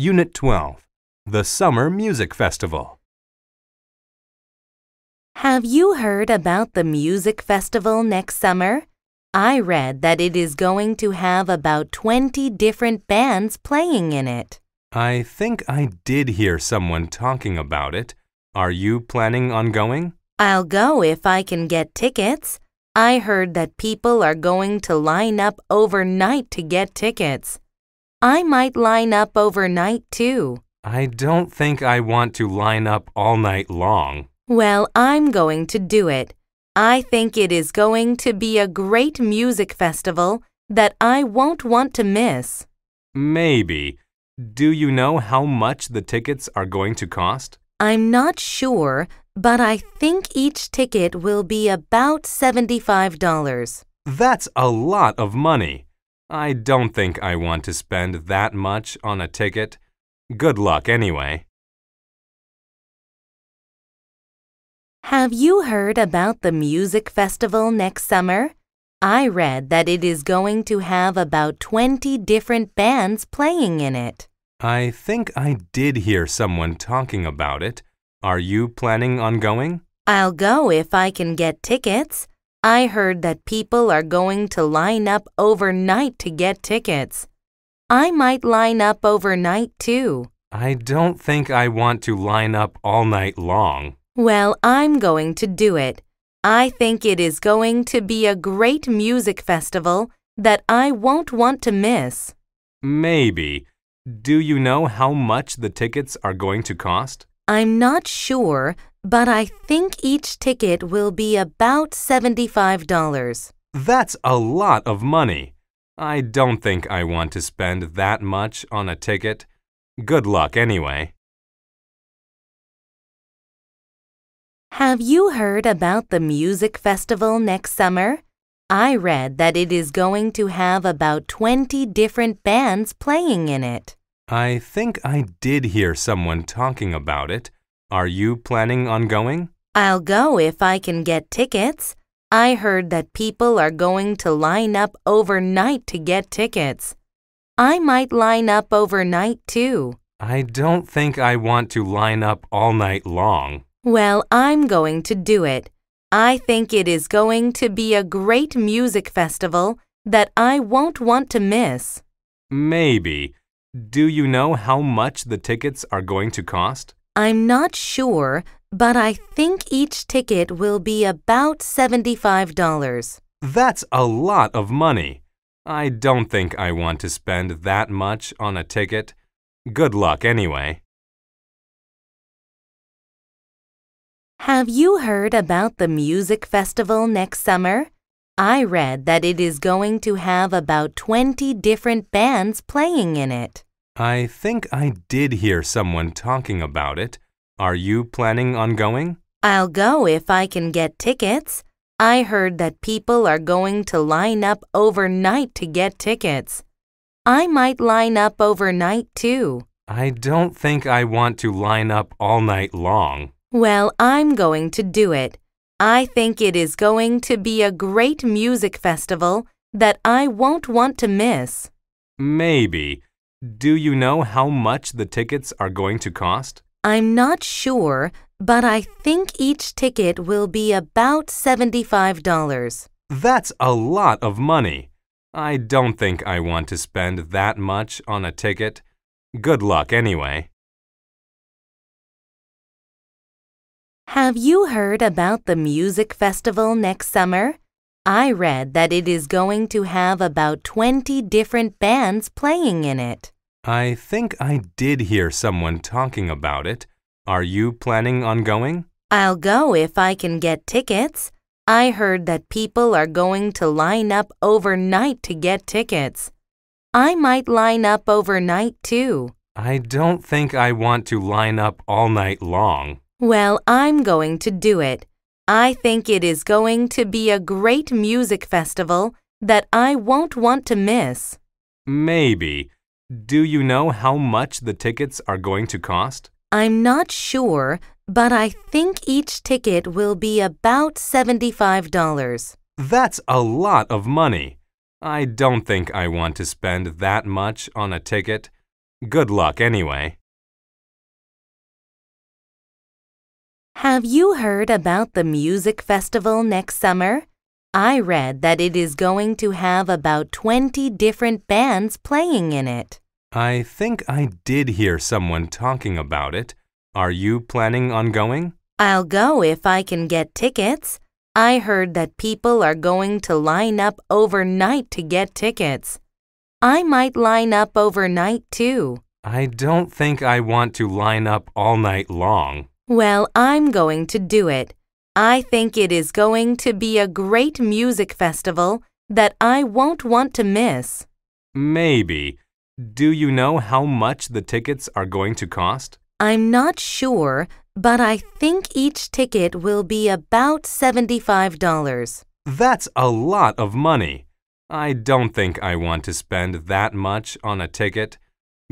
Unit 12 The Summer Music Festival. Have you heard about the music festival next summer? I read that it is going to have about 20 different bands playing in it. I think I did hear someone talking about it. Are you planning on going? I'll go if I can get tickets. I heard that people are going to line up overnight to get tickets. I might line up overnight too. I don't think I want to line up all night long. Well, I'm going to do it. I think it is going to be a great music festival that I won't want to miss. Maybe. Do you know how much the tickets are going to cost? I'm not sure, but I think each ticket will be about $75. That's a lot of money. I don't think I want to spend that much on a ticket. Good luck anyway. Have you heard about the music festival next summer? I read that it is going to have about 20 different bands playing in it. I think I did hear someone talking about it. Are you planning on going? I'll go if I can get tickets. I heard that people are going to line up overnight to get tickets. I might line up overnight too. I don't think I want to line up all night long. Well, I'm going to do it. I think it is going to be a great music festival that I won't want to miss. Maybe. Do you know how much the tickets are going to cost? I'm not sure, but I think each ticket will be about $75. That's a lot of money. I don't think I want to spend that much on a ticket. Good luck anyway. Have you heard about the music festival next summer? I read that it is going to have about 20 different bands playing in it. I think I did hear someone talking about it. Are you planning on going? I'll go if I can get tickets. I heard that people are going to line up overnight to get tickets. I might line up overnight too. I don't think I want to line up all night long. Well, I'm going to do it. I think it is going to be a great music festival that I won't want to miss. Maybe. Do you know how much the tickets are going to cost? I'm not sure, but I think each ticket will be about $75. That's a lot of money. I don't think I want to spend that much on a ticket. Good luck anyway. Have you heard about the music festival next summer? I read that it is going to have about 20 different bands playing in it. I think I did hear someone talking about it. Are you planning on going? I'll go if I can get tickets. I heard that people are going to line up overnight to get tickets. I might line up overnight too. I don't think I want to line up all night long. Well, I'm going to do it. I think it is going to be a great music festival that I won't want to miss. Maybe. Do you know how much the tickets are going to cost? I'm not sure, but I think each ticket will be about $75. That's a lot of money. I don't think I want to spend that much on a ticket. Good luck anyway. Have you heard about the music festival next summer? I read that it is going to have about 20 different bands playing in it. I think I did hear someone talking about it. Are you planning on going? I'll go if I can get tickets. I heard that people are going to line up overnight to get tickets. I might line up overnight too. I don't think I want to line up all night long. Well, I'm going to do it. I think it is going to be a great music festival that I won't want to miss. Maybe. Do you know how much the tickets are going to cost? I'm not sure, but I think each ticket will be about $75. That's a lot of money. I don't think I want to spend that much on a ticket. Good luck anyway. Have you heard about the music festival next summer? I read that it is going to have about 20 different bands playing in it. I think I did hear someone talking about it. Are you planning on going? I'll go if I can get tickets. I heard that people are going to line up overnight to get tickets. I might line up overnight too. I don't think I want to line up all night long. Well, I'm going to do it. I think it is going to be a great music festival that I won't want to miss. Maybe. Do you know how much the tickets are going to cost? I'm not sure, but I think each ticket will be about $75. That's a lot of money. I don't think I want to spend that much on a ticket.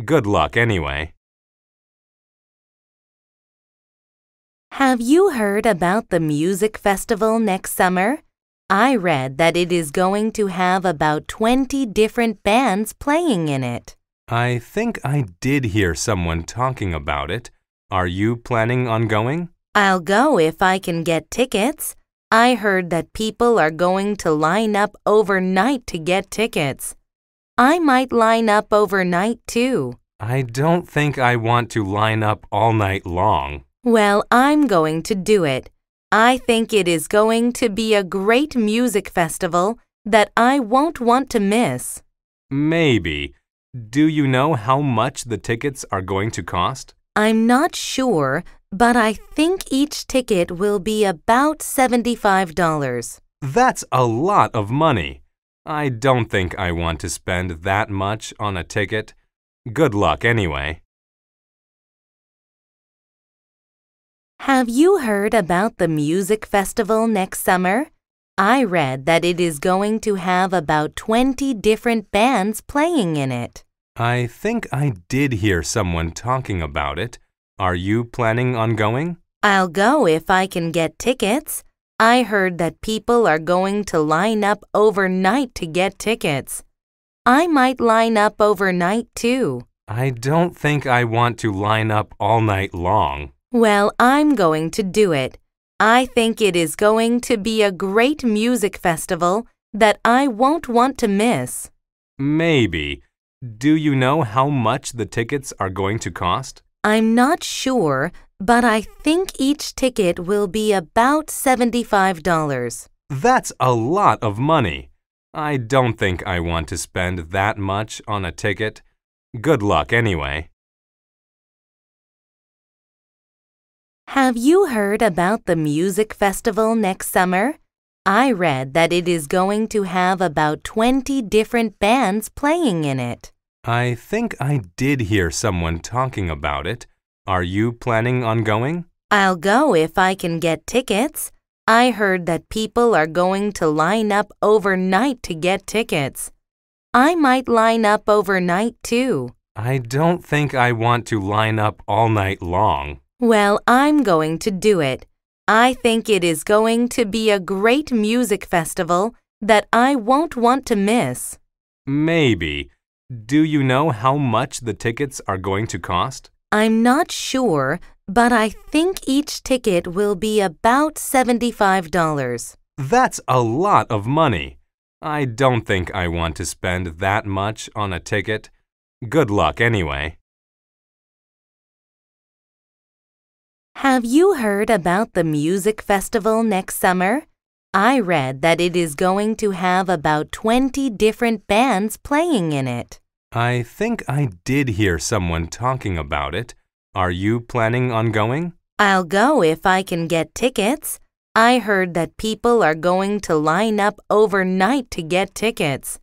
Good luck anyway. Have you heard about the music festival next summer? I read that it is going to have about 20 different bands playing in it. I think I did hear someone talking about it. Are you planning on going? I'll go if I can get tickets. I heard that people are going to line up overnight to get tickets. I might line up overnight too. I don't think I want to line up all night long. Well, I'm going to do it. I think it is going to be a great music festival that I won't want to miss. Maybe. Do you know how much the tickets are going to cost? I'm not sure, but I think each ticket will be about $75. That's a lot of money. I don't think I want to spend that much on a ticket. Good luck anyway. Have you heard about the music festival next summer? I read that it is going to have about 20 different bands playing in it. I think I did hear someone talking about it. Are you planning on going? I'll go if I can get tickets. I heard that people are going to line up overnight to get tickets. I might line up overnight too. I don't think I want to line up all night long. Well, I'm going to do it. I think it is going to be a great music festival that I won't want to miss. Maybe. Do you know how much the tickets are going to cost? I'm not sure, but I think each ticket will be about $75. That's a lot of money. I don't think I want to spend that much on a ticket. Good luck anyway. Have you heard about the music festival next summer? I read that it is going to have about 20 different bands playing in it. I think I did hear someone talking about it. Are you planning on going? I'll go if I can get tickets. I heard that people are going to line up overnight to get tickets. I might line up overnight too. I don't think I want to line up all night long. Well, I'm going to do it. I think it is going to be a great music festival that I won't want to miss. Maybe. Do you know how much the tickets are going to cost? I'm not sure, but I think each ticket will be about $75. That's a lot of money. I don't think I want to spend that much on a ticket. Good luck anyway. Have you heard about the music festival next summer? I read that it is going to have about 20 different bands playing in it. I think I did hear someone talking about it. Are you planning on going? I'll go if I can get tickets. I heard that people are going to line up overnight to get tickets.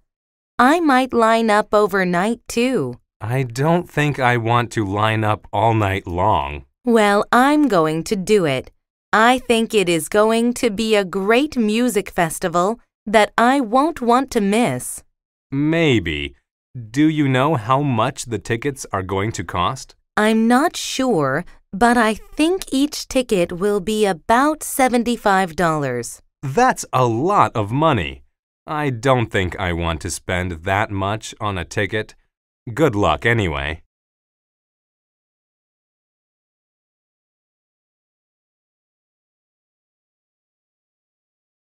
I might line up overnight too. I don't think I want to line up all night long. Well, I'm going to do it. I think it is going to be a great music festival that I won't want to miss. Maybe. Do you know how much the tickets are going to cost? I'm not sure, but I think each ticket will be about $75. That's a lot of money. I don't think I want to spend that much on a ticket. Good luck anyway.